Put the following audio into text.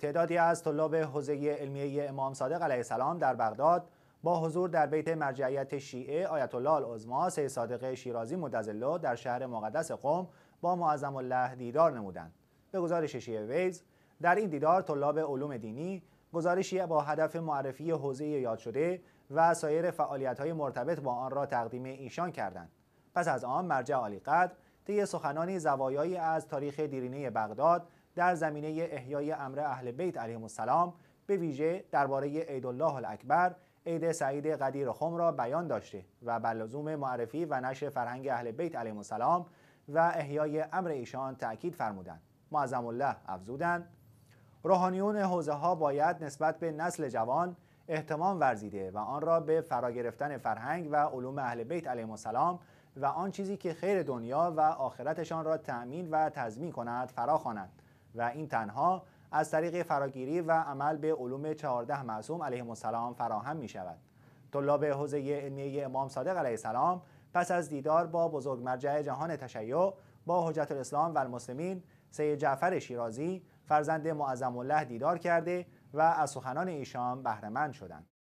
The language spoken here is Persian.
تعدادی از طلاب حوزه علمیه امام صادق علیه السلام در بغداد با حضور در بیت مرجعیت شیعه آیت الله العظما سید صادق شیرازی مدظله در شهر مقدس قم با معظم الله دیدار نمودند به گزارش شیعه ویز در این دیدار طلاب علوم دینی گزارشی با هدف معرفی حوزه یاد شده و سایر فعالیت‌های مرتبط با آن را تقدیم ایشان کردند پس از آن مرجع قدر طی سخنانی زوایایی از تاریخ دیرینه بغداد در زمینه احیای امر اهل بیت علیهم السلام به ویژه درباره عید الله الاکبر عید سعید قدیر خم را بیان داشته و بر لزوم معرفی و نشر فرهنگ اهل بیت علیهم السلام و احیای امر ایشان تاکید فرمودند معظم الله افزودند روحانیون حوزه ها باید نسبت به نسل جوان احتمام ورزیده و آن را به فرا گرفتن فرهنگ و علوم اهل بیت علیهم السلام و آن چیزی که خیر دنیا و آخرتشان را تأمین و تضمین کند فراخواند. و این تنها از طریق فراگیری و عمل به علوم چهارده معصوم علیه السلام فراهم می شود. طلاب حوزه علمیه امام صادق علیه السلام پس از دیدار با بزرگ مرجع جهان تشیع با حجت الاسلام و المسلمین سید جعفر شیرازی فرزند معظم الله دیدار کرده و از سخنان ایشان بهرهمند شدند.